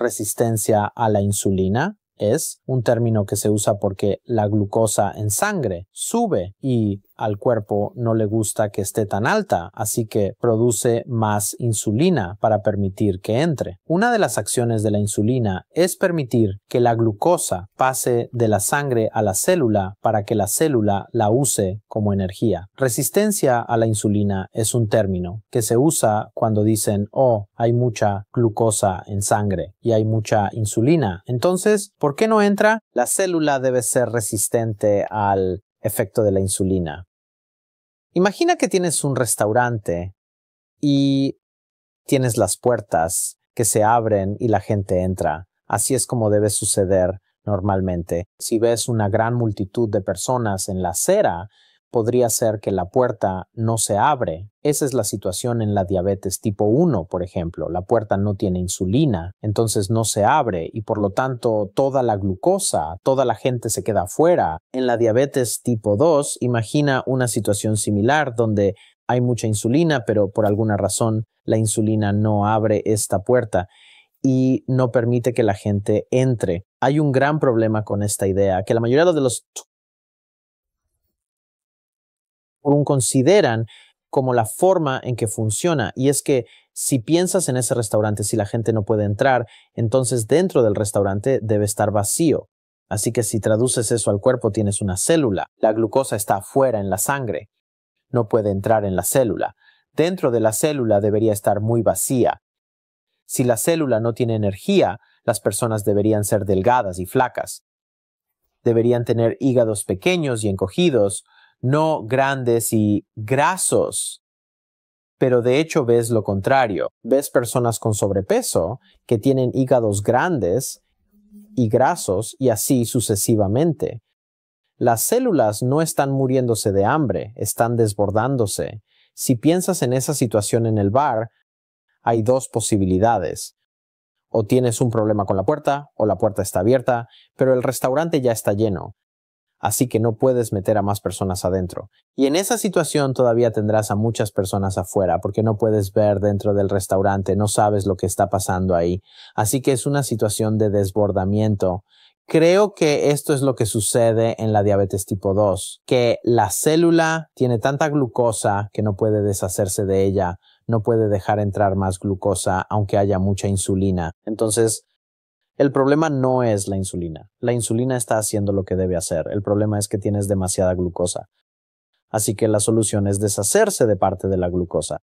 resistencia a la insulina es un término que se usa porque la glucosa en sangre sube y al cuerpo no le gusta que esté tan alta, así que produce más insulina para permitir que entre. Una de las acciones de la insulina es permitir que la glucosa pase de la sangre a la célula para que la célula la use como energía. Resistencia a la insulina es un término que se usa cuando dicen, oh, hay mucha glucosa en sangre y hay mucha insulina. Entonces, ¿por qué no entra? La célula debe ser resistente al efecto de la insulina. Imagina que tienes un restaurante y tienes las puertas que se abren y la gente entra. Así es como debe suceder normalmente. Si ves una gran multitud de personas en la acera, podría ser que la puerta no se abre. Esa es la situación en la diabetes tipo 1, por ejemplo. La puerta no tiene insulina, entonces no se abre y por lo tanto toda la glucosa, toda la gente se queda afuera. En la diabetes tipo 2, imagina una situación similar donde hay mucha insulina, pero por alguna razón la insulina no abre esta puerta y no permite que la gente entre. Hay un gran problema con esta idea, que la mayoría de los consideran como la forma en que funciona. Y es que si piensas en ese restaurante, si la gente no puede entrar, entonces dentro del restaurante debe estar vacío. Así que si traduces eso al cuerpo, tienes una célula. La glucosa está afuera en la sangre. No puede entrar en la célula. Dentro de la célula debería estar muy vacía. Si la célula no tiene energía, las personas deberían ser delgadas y flacas. Deberían tener hígados pequeños y encogidos, no grandes y grasos. Pero de hecho ves lo contrario. Ves personas con sobrepeso que tienen hígados grandes y grasos y así sucesivamente. Las células no están muriéndose de hambre, están desbordándose. Si piensas en esa situación en el bar, hay dos posibilidades. O tienes un problema con la puerta, o la puerta está abierta, pero el restaurante ya está lleno así que no puedes meter a más personas adentro. Y en esa situación todavía tendrás a muchas personas afuera, porque no puedes ver dentro del restaurante, no sabes lo que está pasando ahí. Así que es una situación de desbordamiento. Creo que esto es lo que sucede en la diabetes tipo 2, que la célula tiene tanta glucosa que no puede deshacerse de ella, no puede dejar entrar más glucosa aunque haya mucha insulina. Entonces, el problema no es la insulina. La insulina está haciendo lo que debe hacer. El problema es que tienes demasiada glucosa. Así que la solución es deshacerse de parte de la glucosa.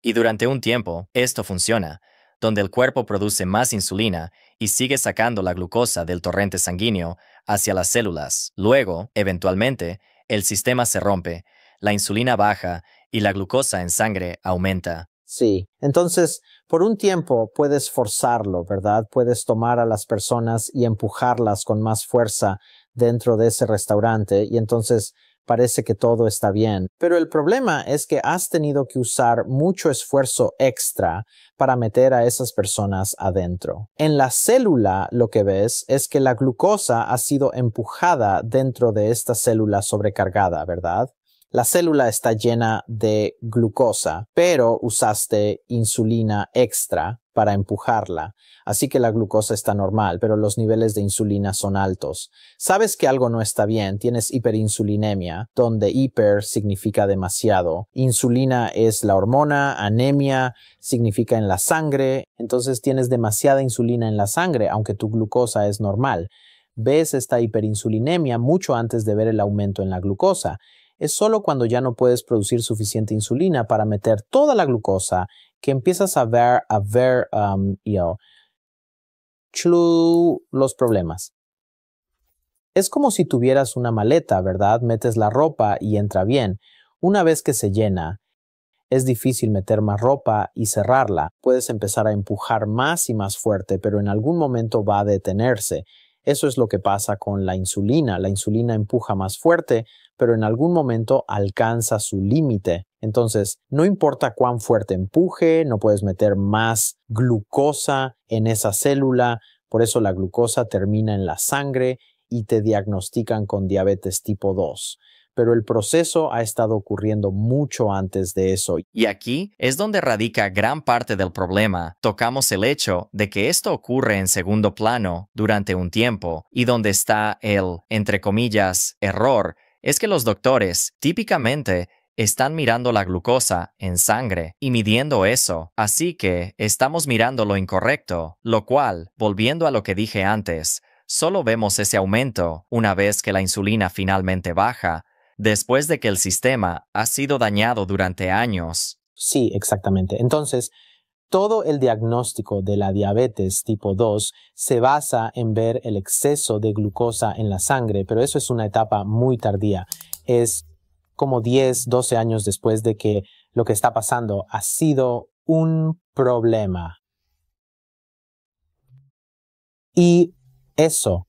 Y durante un tiempo, esto funciona, donde el cuerpo produce más insulina y sigue sacando la glucosa del torrente sanguíneo hacia las células. Luego, eventualmente, el sistema se rompe, la insulina baja y la glucosa en sangre aumenta. Sí. Entonces, por un tiempo puedes forzarlo, ¿verdad? Puedes tomar a las personas y empujarlas con más fuerza dentro de ese restaurante y entonces parece que todo está bien. Pero el problema es que has tenido que usar mucho esfuerzo extra para meter a esas personas adentro. En la célula lo que ves es que la glucosa ha sido empujada dentro de esta célula sobrecargada, ¿verdad? la célula está llena de glucosa, pero usaste insulina extra para empujarla. Así que la glucosa está normal, pero los niveles de insulina son altos. Sabes que algo no está bien, tienes hiperinsulinemia, donde hiper significa demasiado. Insulina es la hormona, anemia significa en la sangre, entonces tienes demasiada insulina en la sangre, aunque tu glucosa es normal. Ves esta hiperinsulinemia mucho antes de ver el aumento en la glucosa es solo cuando ya no puedes producir suficiente insulina para meter toda la glucosa que empiezas a ver, a ver, um, los problemas. Es como si tuvieras una maleta, ¿verdad? Metes la ropa y entra bien. Una vez que se llena, es difícil meter más ropa y cerrarla. Puedes empezar a empujar más y más fuerte, pero en algún momento va a detenerse eso es lo que pasa con la insulina. La insulina empuja más fuerte, pero en algún momento alcanza su límite. Entonces, no importa cuán fuerte empuje, no puedes meter más glucosa en esa célula, por eso la glucosa termina en la sangre y te diagnostican con diabetes tipo 2 pero el proceso ha estado ocurriendo mucho antes de eso. Y aquí es donde radica gran parte del problema. Tocamos el hecho de que esto ocurre en segundo plano durante un tiempo y donde está el, entre comillas, error, es que los doctores típicamente están mirando la glucosa en sangre y midiendo eso, así que estamos mirando lo incorrecto, lo cual, volviendo a lo que dije antes, solo vemos ese aumento una vez que la insulina finalmente baja, después de que el sistema ha sido dañado durante años. Sí, exactamente. Entonces, todo el diagnóstico de la diabetes tipo 2 se basa en ver el exceso de glucosa en la sangre, pero eso es una etapa muy tardía. Es como 10, 12 años después de que lo que está pasando ha sido un problema. Y eso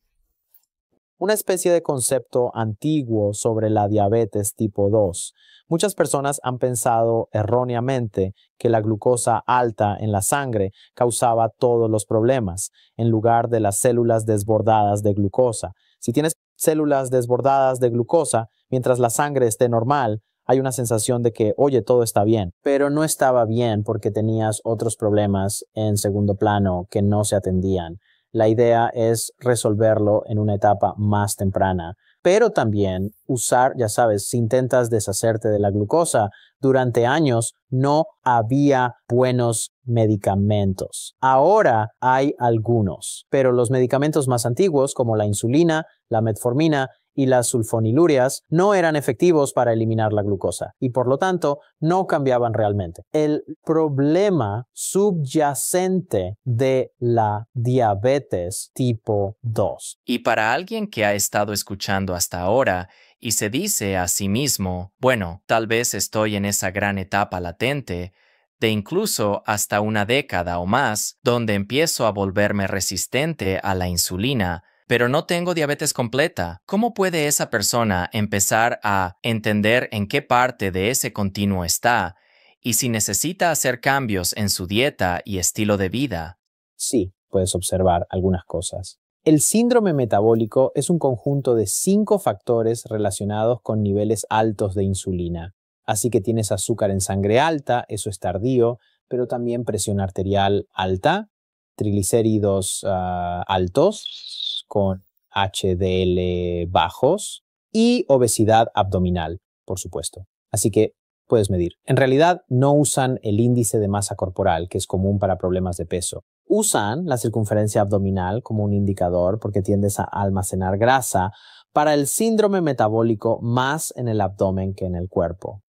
una especie de concepto antiguo sobre la diabetes tipo 2. Muchas personas han pensado erróneamente que la glucosa alta en la sangre causaba todos los problemas, en lugar de las células desbordadas de glucosa. Si tienes células desbordadas de glucosa, mientras la sangre esté normal, hay una sensación de que, oye, todo está bien, pero no estaba bien porque tenías otros problemas en segundo plano que no se atendían. La idea es resolverlo en una etapa más temprana. Pero también usar, ya sabes, si intentas deshacerte de la glucosa, durante años no había buenos medicamentos. Ahora hay algunos, pero los medicamentos más antiguos como la insulina, la metformina, y las sulfonilurias no eran efectivos para eliminar la glucosa y por lo tanto no cambiaban realmente. El problema subyacente de la diabetes tipo 2. Y para alguien que ha estado escuchando hasta ahora, y se dice a sí mismo, bueno, tal vez estoy en esa gran etapa latente, de incluso hasta una década o más, donde empiezo a volverme resistente a la insulina, pero no tengo diabetes completa. ¿Cómo puede esa persona empezar a entender en qué parte de ese continuo está y si necesita hacer cambios en su dieta y estilo de vida? Sí, puedes observar algunas cosas. El síndrome metabólico es un conjunto de cinco factores relacionados con niveles altos de insulina. Así que tienes azúcar en sangre alta, eso es tardío, pero también presión arterial alta, triglicéridos ah, altos, con HDL bajos y obesidad abdominal, por supuesto. Así que puedes medir. En realidad no usan el índice de masa corporal, que es común para problemas de peso. Usan la circunferencia abdominal como un indicador porque tiendes a almacenar grasa para el síndrome metabólico más en el abdomen que en el cuerpo.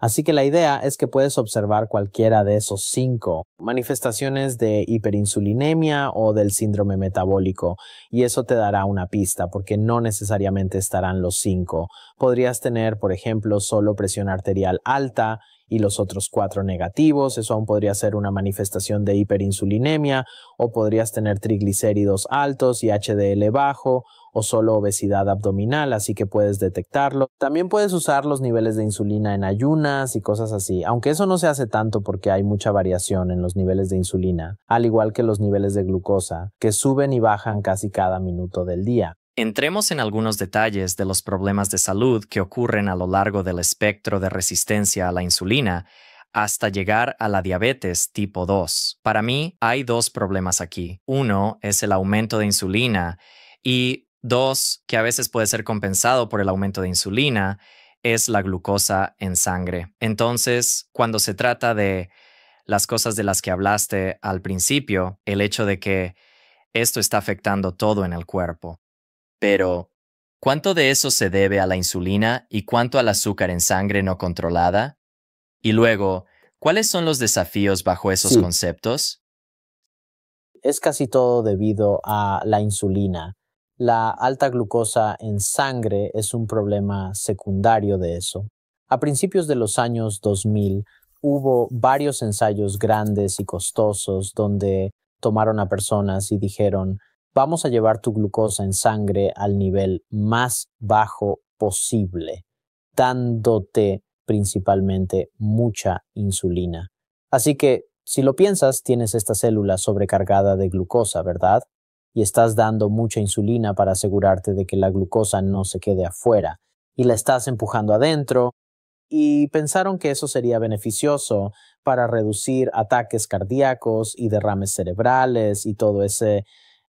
Así que la idea es que puedes observar cualquiera de esos cinco manifestaciones de hiperinsulinemia o del síndrome metabólico y eso te dará una pista porque no necesariamente estarán los cinco. Podrías tener, por ejemplo, solo presión arterial alta y los otros cuatro negativos, eso aún podría ser una manifestación de hiperinsulinemia o podrías tener triglicéridos altos y HDL bajo o solo obesidad abdominal, así que puedes detectarlo. También puedes usar los niveles de insulina en ayunas y cosas así, aunque eso no se hace tanto porque hay mucha variación en los niveles de insulina, al igual que los niveles de glucosa, que suben y bajan casi cada minuto del día. Entremos en algunos detalles de los problemas de salud que ocurren a lo largo del espectro de resistencia a la insulina hasta llegar a la diabetes tipo 2. Para mí hay dos problemas aquí. Uno es el aumento de insulina y Dos, que a veces puede ser compensado por el aumento de insulina, es la glucosa en sangre. Entonces, cuando se trata de las cosas de las que hablaste al principio, el hecho de que esto está afectando todo en el cuerpo. Pero, ¿cuánto de eso se debe a la insulina y cuánto al azúcar en sangre no controlada? Y luego, ¿cuáles son los desafíos bajo esos conceptos? Es casi todo debido a la insulina la alta glucosa en sangre es un problema secundario de eso. A principios de los años 2000 hubo varios ensayos grandes y costosos donde tomaron a personas y dijeron, vamos a llevar tu glucosa en sangre al nivel más bajo posible, dándote principalmente mucha insulina. Así que, si lo piensas, tienes esta célula sobrecargada de glucosa, ¿verdad? y estás dando mucha insulina para asegurarte de que la glucosa no se quede afuera y la estás empujando adentro y pensaron que eso sería beneficioso para reducir ataques cardíacos y derrames cerebrales y todo ese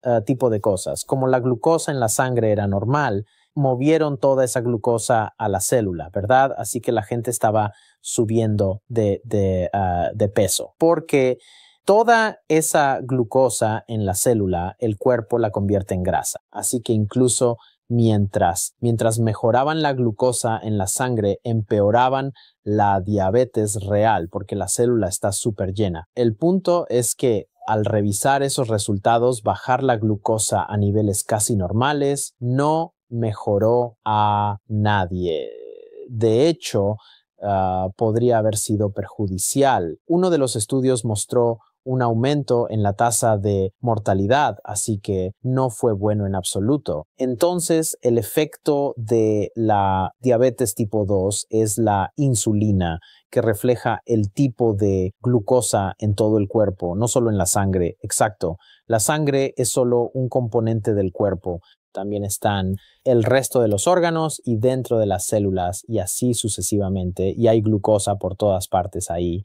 eh, tipo de cosas. Como la glucosa en la sangre era normal, movieron toda esa glucosa a la célula, ¿verdad? Así que la gente estaba subiendo de, de ah, peso porque toda esa glucosa en la célula, el cuerpo la convierte en grasa. Así que incluso mientras, mientras mejoraban la glucosa en la sangre, empeoraban la diabetes real porque la célula está súper llena. El punto es que al revisar esos resultados, bajar la glucosa a niveles casi normales no mejoró a nadie. De hecho, ah, podría haber sido perjudicial. Uno de los estudios mostró un aumento en la tasa de mortalidad, así que no fue bueno en absoluto. Entonces, el efecto de la diabetes tipo 2 es la insulina que refleja el tipo de glucosa en todo el cuerpo, no solo en la sangre, exacto. La sangre es solo un componente del cuerpo, también están el resto de los órganos y dentro de las células y así sucesivamente, y hay glucosa por todas partes ahí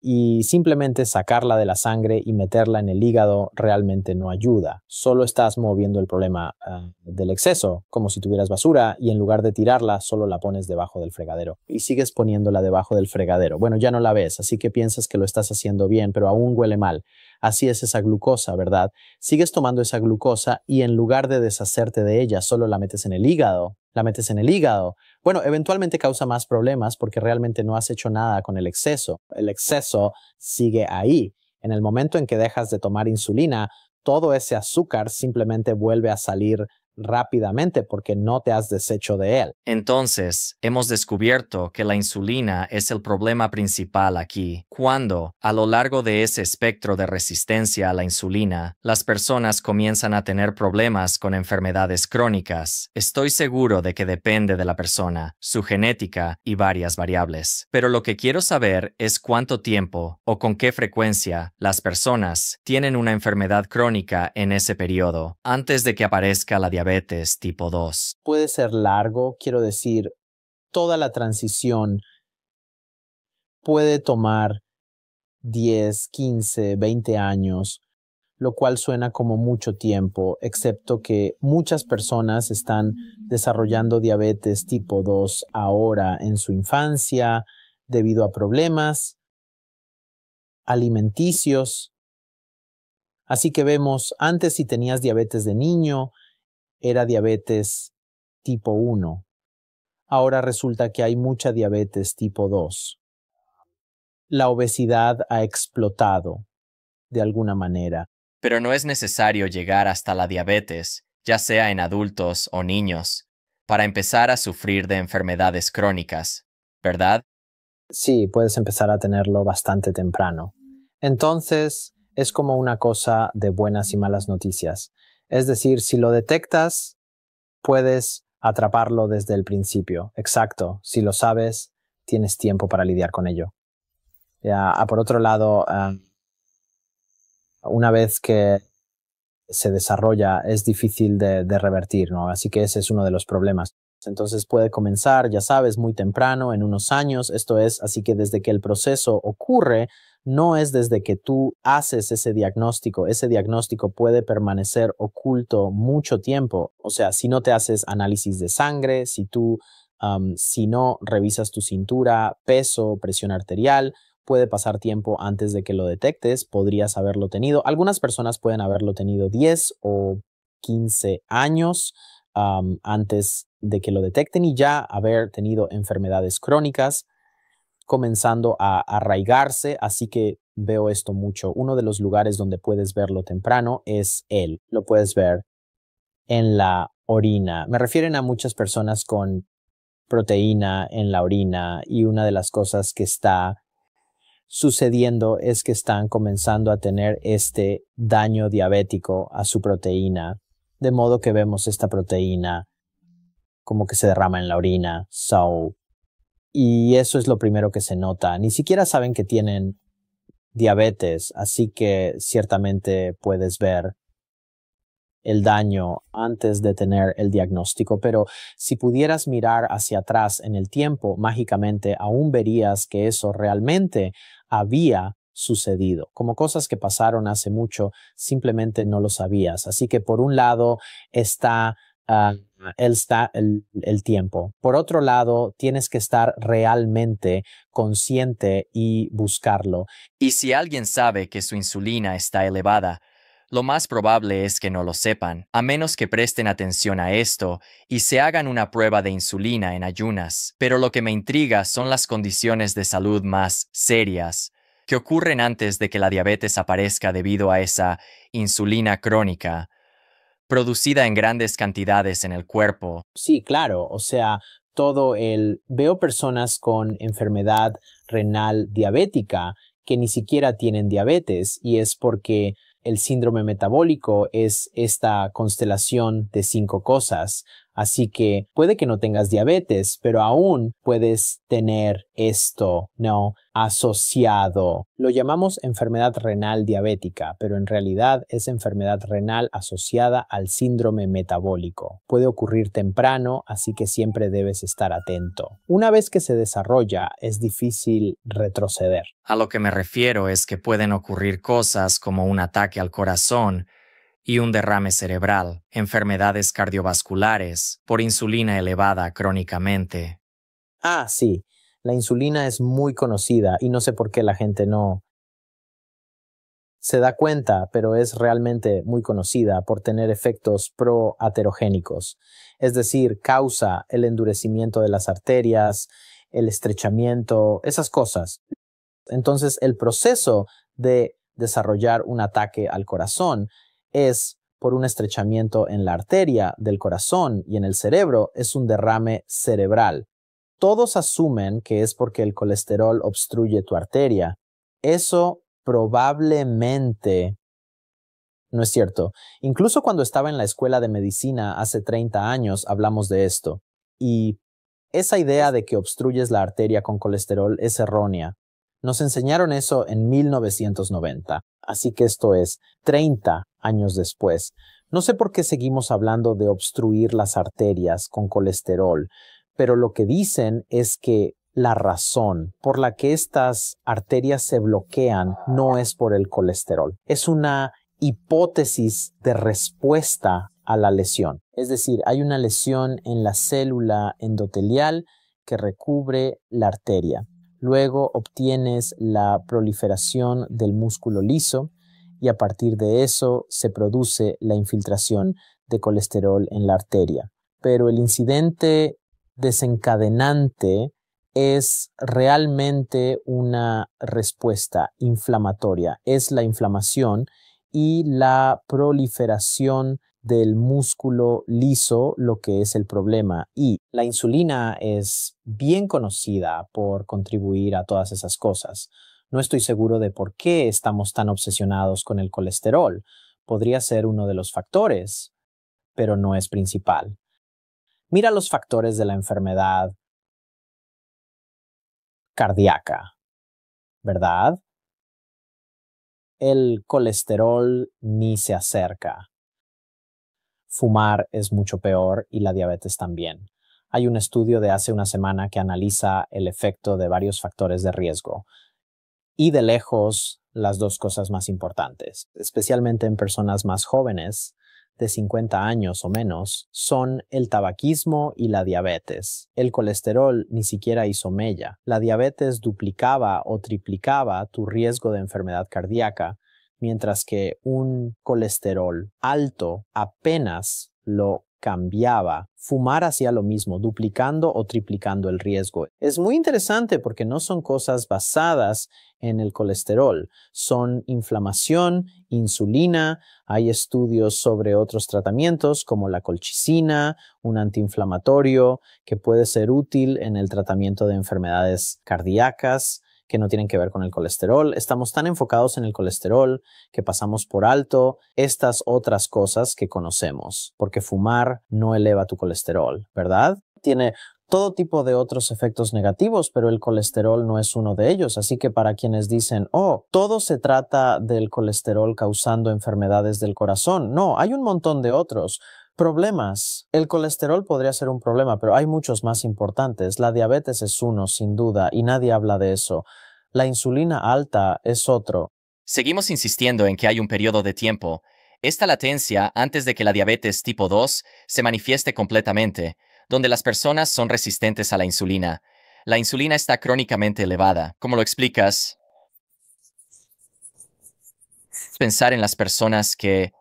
y simplemente sacarla de la sangre y meterla en el hígado realmente no ayuda. Solo estás moviendo el problema ah, del exceso, como si tuvieras basura y en lugar de tirarla solo la pones debajo del fregadero y sigues poniéndola debajo del fregadero. Bueno, ya no la ves, así que piensas que lo estás haciendo bien, pero aún huele mal. Así es esa glucosa, ¿verdad? Sigues tomando esa glucosa y en lugar de deshacerte de ella, solo la metes en el hígado, la metes en el hígado bueno, eventualmente causa más problemas porque realmente no has hecho nada con el exceso. El exceso sigue ahí. En el momento en que dejas de tomar insulina, todo ese azúcar simplemente vuelve a salir rápidamente porque no te has deshecho de él. Entonces, hemos descubierto que la insulina es el problema principal aquí, cuando, a lo largo de ese espectro de resistencia a la insulina, las personas comienzan a tener problemas con enfermedades crónicas. Estoy seguro de que depende de la persona, su genética y varias variables. Pero lo que quiero saber es cuánto tiempo o con qué frecuencia las personas tienen una enfermedad crónica en ese periodo, antes de que aparezca la diabetes tipo 2? Puede ser largo, quiero decir, toda la transición puede tomar 10, 15, 20 años, lo cual suena como mucho tiempo, excepto que muchas personas están desarrollando diabetes tipo 2 ahora en su infancia debido a problemas alimenticios. Así que vemos, antes si tenías diabetes de niño, era diabetes tipo 1. Ahora resulta que hay mucha diabetes tipo 2. La obesidad ha explotado, de alguna manera. Pero no es necesario llegar hasta la diabetes, ya sea en adultos o niños, para empezar a sufrir de enfermedades crónicas, ¿verdad? Sí, puedes empezar a tenerlo bastante temprano. Entonces, es como una cosa de buenas y malas noticias. Es decir, si lo detectas, puedes atraparlo desde el principio. Exacto. Si lo sabes, tienes tiempo para lidiar con ello. Ah, por otro lado, ah, una vez que se desarrolla, es difícil de, de revertir, ¿no? Así que ese es uno de los problemas. Entonces puede comenzar, ya sabes, muy temprano, en unos años. Esto es, así que desde que el proceso ocurre no es desde que tú haces ese diagnóstico. Ese diagnóstico puede permanecer oculto mucho tiempo. O sea, si no te haces análisis de sangre, si tú, si no revisas tu cintura, peso, presión arterial, puede pasar tiempo antes de que lo detectes. Podrías haberlo tenido. Algunas personas pueden haberlo tenido 10 o 15 años antes de que lo detecten y ya haber tenido enfermedades crónicas comenzando a arraigarse, así que veo esto mucho. Uno de los lugares donde puedes verlo temprano es él. Lo puedes ver en la orina. Me refieren a muchas personas con proteína en la orina y una de las cosas que está sucediendo es que están comenzando a tener este daño diabético a su proteína, de modo que vemos esta proteína como que se derrama en la orina y eso es lo primero que se nota. Ni siquiera saben que tienen diabetes, así que ciertamente puedes ver el daño antes de tener el diagnóstico, pero si pudieras mirar hacia atrás en el tiempo, mágicamente aún verías que eso realmente había sucedido, como cosas que pasaron hace mucho, simplemente no lo sabías. Así que por un lado está ah, el, el, el, tiempo. Por otro lado, tienes que estar realmente consciente y buscarlo. Y si alguien sabe que su insulina está elevada, lo más probable es que no lo sepan, a menos que presten atención a esto y se hagan una prueba de insulina en ayunas. Pero lo que me intriga son las condiciones de salud más serias, que ocurren antes de que la diabetes aparezca debido a esa insulina crónica, producida en grandes cantidades en el cuerpo. Sí, claro, o sea, todo el... Veo personas con enfermedad renal diabética que ni siquiera tienen diabetes y es porque el síndrome metabólico es esta constelación de cinco cosas. Así que puede que no tengas diabetes, pero aún puedes tener esto, ¿no? Asociado. Lo llamamos enfermedad renal diabética, pero en realidad es enfermedad renal asociada al síndrome metabólico. Puede ocurrir temprano, así que siempre debes estar atento. Una vez que se desarrolla, es difícil retroceder. A lo que me refiero es que pueden ocurrir cosas como un ataque al corazón, y un derrame cerebral, enfermedades cardiovasculares, por insulina elevada crónicamente. Ah, sí, la insulina es muy conocida y no sé por qué la gente no se da cuenta, pero es realmente muy conocida por tener efectos proaterogénicos, es decir, causa el endurecimiento de las arterias, el estrechamiento, esas cosas. Entonces, el proceso de desarrollar un ataque al corazón es por un estrechamiento en la arteria del corazón y en el cerebro es un derrame cerebral. Todos asumen que es porque el colesterol obstruye tu arteria. Eso probablemente no es cierto. Incluso cuando estaba en la escuela de medicina hace 30 años hablamos de esto. Y esa idea de que obstruyes la arteria con colesterol es errónea. Nos enseñaron eso en 1990. Así que esto es 30 años después. No sé por qué seguimos hablando de obstruir las arterias con colesterol, pero lo que dicen es que la razón por la que estas arterias se bloquean no es por el colesterol, es una hipótesis de respuesta a la lesión. Es decir, hay una lesión en la célula endotelial que recubre la arteria. Luego obtienes la proliferación del músculo liso y a partir de eso se produce la infiltración de colesterol en la arteria. Pero el incidente desencadenante es realmente una respuesta inflamatoria, es la inflamación y la proliferación del músculo liso lo que es el problema. Y la insulina es bien conocida por contribuir a todas esas cosas. No estoy seguro de por qué estamos tan obsesionados con el colesterol. Podría ser uno de los factores, pero no es principal. Mira los factores de la enfermedad cardíaca, ¿verdad? El colesterol ni se acerca Fumar es mucho peor y la diabetes también. Hay un estudio de hace una semana que analiza el efecto de varios factores de riesgo y de lejos las dos cosas más importantes, especialmente en personas más jóvenes de 50 años o menos, son el tabaquismo y la diabetes. El colesterol ni siquiera hizo mella. La diabetes duplicaba o triplicaba tu riesgo de enfermedad cardíaca mientras que un colesterol alto apenas lo cambiaba. Fumar hacía lo mismo, duplicando o triplicando el riesgo. Es muy interesante porque no son cosas basadas en el colesterol, son inflamación, insulina, hay estudios sobre otros tratamientos como la colchicina, un antiinflamatorio que puede ser útil en el tratamiento de enfermedades cardíacas, que no tienen que ver con el colesterol. Estamos tan enfocados en el colesterol que pasamos por alto estas otras cosas que conocemos, porque fumar no eleva tu colesterol, ¿verdad? Tiene todo tipo de otros efectos negativos, pero el colesterol no es uno de ellos. Así que para quienes dicen, oh, todo se trata del colesterol causando enfermedades del corazón, no, hay un montón de otros. Problemas. El colesterol podría ser un problema, pero hay muchos más importantes. La diabetes es uno, sin duda, y nadie habla de eso. La insulina alta es otro. Seguimos insistiendo en que hay un periodo de tiempo. Esta latencia antes de que la diabetes tipo 2 se manifieste completamente, donde las personas son resistentes a la insulina. La insulina está crónicamente elevada. ¿Cómo lo explicas, pensar en las personas que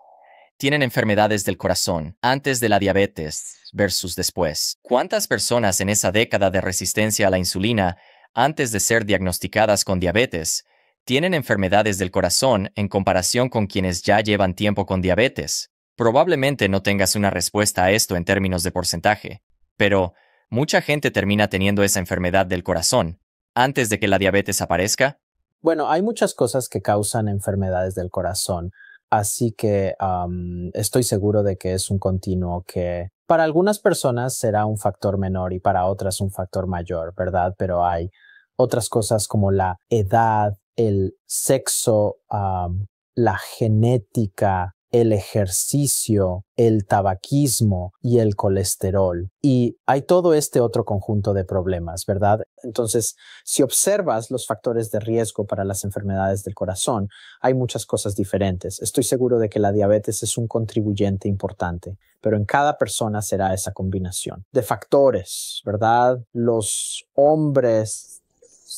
tienen enfermedades del corazón antes de la diabetes versus después. ¿Cuántas personas en esa década de resistencia a la insulina, antes de ser diagnosticadas con diabetes, tienen enfermedades del corazón en comparación con quienes ya llevan tiempo con diabetes? Probablemente no tengas una respuesta a esto en términos de porcentaje, pero mucha gente termina teniendo esa enfermedad del corazón antes de que la diabetes aparezca. Bueno, hay muchas cosas que causan enfermedades del corazón. Así que estoy seguro de que es un continuo que para algunas personas será un factor menor y para otras un factor mayor, ¿verdad? Pero hay otras cosas como la edad, el sexo, la genética, el ejercicio, el tabaquismo y el colesterol. Y hay todo este otro conjunto de problemas, ¿verdad? Entonces, si observas los factores de riesgo para las enfermedades del corazón, hay muchas cosas diferentes. Estoy seguro de que la diabetes es un contribuyente importante, pero en cada persona será esa combinación de factores, ¿verdad? Los hombres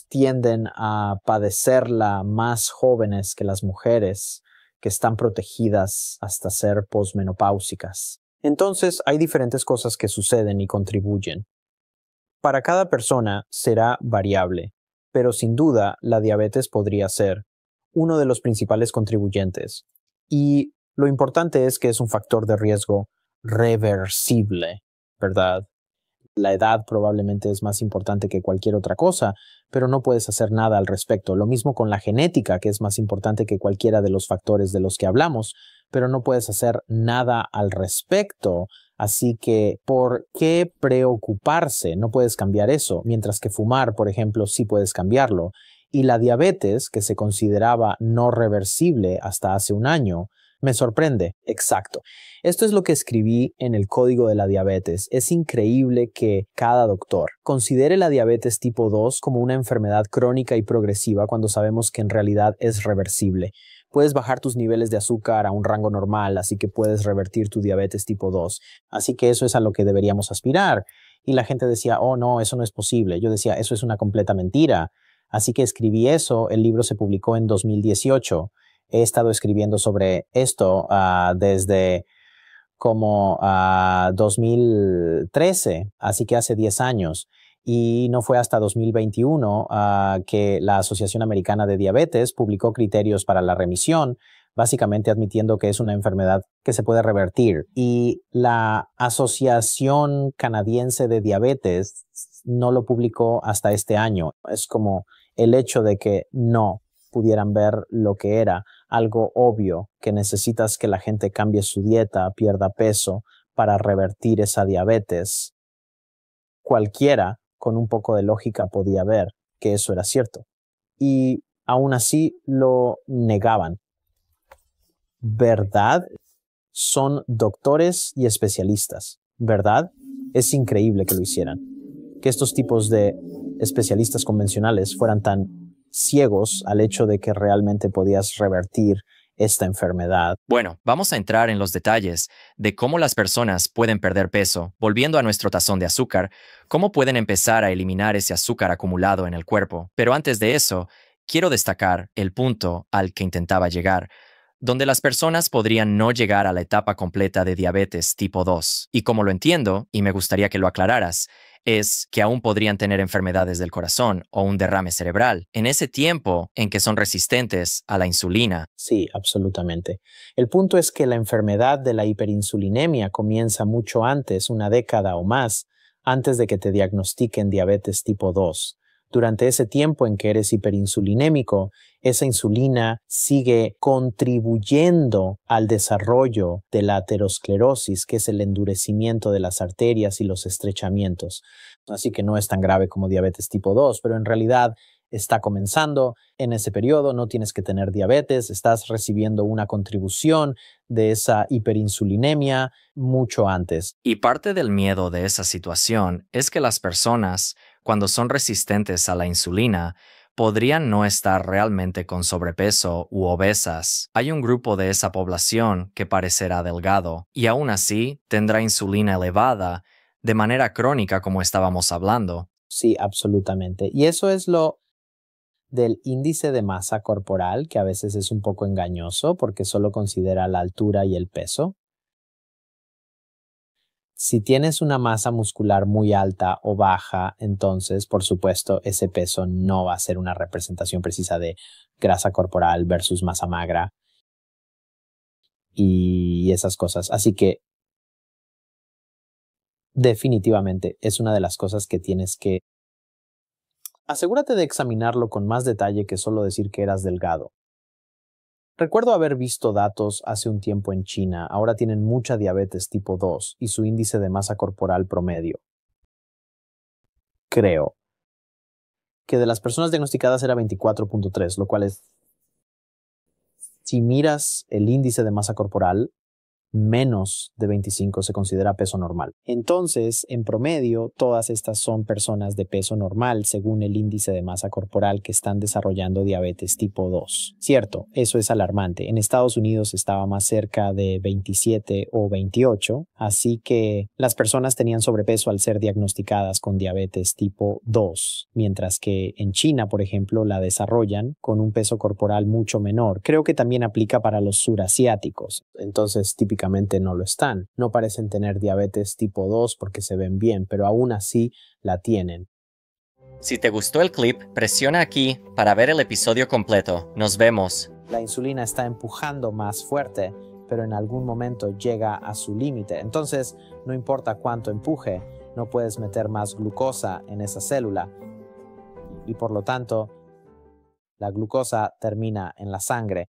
tienden a padecerla más jóvenes que las mujeres están protegidas hasta ser posmenopáusicas. Entonces, hay diferentes cosas que suceden y contribuyen. Para cada persona será variable, pero sin duda la diabetes podría ser uno de los principales contribuyentes. Y lo importante es que es un factor de riesgo reversible, ¿verdad? La edad probablemente es más importante que cualquier otra cosa, pero no puedes hacer nada al respecto. Lo mismo con la genética, que es más importante que cualquiera de los factores de los que hablamos, pero no puedes hacer nada al respecto. Así que, ¿por qué preocuparse? No puedes cambiar eso, mientras que fumar, por ejemplo, sí puedes cambiarlo. Y la diabetes, que se consideraba no reversible hasta hace un año, me sorprende, exacto. Esto es lo que escribí en el Código de la Diabetes. Es increíble que cada doctor considere la diabetes tipo 2 como una enfermedad crónica y progresiva cuando sabemos que en realidad es reversible. Puedes bajar tus niveles de azúcar a un rango normal, así que puedes revertir tu diabetes tipo 2. Así que eso es a lo que deberíamos aspirar. Y la gente decía, oh no, eso no es posible. Yo decía, eso es una completa mentira. Así que escribí eso, el libro se publicó en 2018 he estado escribiendo sobre esto ah, desde como 2013, ah, así que hace 10 años. Y no fue hasta 2021 ah, que la Asociación Americana de Diabetes publicó criterios para la remisión, básicamente admitiendo que es una enfermedad que se puede revertir. Y la Asociación Canadiense de Diabetes no lo publicó hasta este año. Es como el hecho de que no, pudieran ver lo que era algo obvio, que necesitas que la gente cambie su dieta, pierda peso, para revertir esa diabetes. Cualquiera con un poco de lógica podía ver que eso era cierto. Y aún así lo negaban. ¿Verdad? Son doctores y especialistas. ¿Verdad? Es increíble que lo hicieran. Que estos tipos de especialistas convencionales fueran tan ciegos al hecho de que realmente podías revertir esta enfermedad. Bueno, vamos a entrar en los detalles de cómo las personas pueden perder peso. Volviendo a nuestro tazón de azúcar, cómo pueden empezar a eliminar ese azúcar acumulado en el cuerpo. Pero antes de eso, quiero destacar el punto al que intentaba llegar donde las personas podrían no llegar a la etapa completa de diabetes tipo 2. Y como lo entiendo, y me gustaría que lo aclararas, es que aún podrían tener enfermedades del corazón o un derrame cerebral en ese tiempo en que son resistentes a la insulina. Sí, absolutamente. El punto es que la enfermedad de la hiperinsulinemia comienza mucho antes, una década o más, antes de que te diagnostiquen diabetes tipo 2 durante ese tiempo en que eres hiperinsulinémico, esa insulina sigue contribuyendo al desarrollo de la aterosclerosis, que es el endurecimiento de las arterias y los estrechamientos. Así que no es tan grave como diabetes tipo 2, pero en realidad está comenzando en ese periodo, no tienes que tener diabetes, estás recibiendo una contribución de esa hiperinsulinemia mucho antes. Y parte del miedo de esa situación es que las personas cuando son resistentes a la insulina, podrían no estar realmente con sobrepeso u obesas. Hay un grupo de esa población que parecerá delgado, y aún así tendrá insulina elevada, de manera crónica como estábamos hablando. Sí, absolutamente. Y eso es lo del índice de masa corporal, que a veces es un poco engañoso porque solo considera la altura y el peso si tienes una masa muscular muy alta o baja, entonces, por supuesto, ese peso no va a ser una representación precisa de grasa corporal versus masa magra y esas cosas. Así que definitivamente es una de las cosas que tienes que... Asegúrate de examinarlo con más detalle que solo decir que eras delgado. Recuerdo haber visto datos hace un tiempo en China, ahora tienen mucha diabetes tipo 2 y su índice de masa corporal promedio. Creo que de las personas diagnosticadas era 24.3, lo cual es si miras el índice de masa corporal, menos de 25 se considera peso normal. Entonces, en promedio, todas estas son personas de peso normal según el índice de masa corporal que están desarrollando diabetes tipo 2. Cierto, eso es alarmante. En Estados Unidos estaba más cerca de 27 o 28, así que las personas tenían sobrepeso al ser diagnosticadas con diabetes tipo 2, mientras que en China, por ejemplo, la desarrollan con un peso corporal mucho menor. Creo que también aplica para los surasiáticos. Entonces, típicamente no lo están. No parecen tener diabetes tipo 2 porque se ven bien, pero aún así la tienen. Si te gustó el clip, presiona aquí para ver el episodio completo. Nos vemos. La insulina está empujando más fuerte, pero en algún momento llega a su límite. Entonces, no importa cuánto empuje, no puedes meter más glucosa en esa célula. Y por lo tanto, la glucosa termina en la sangre.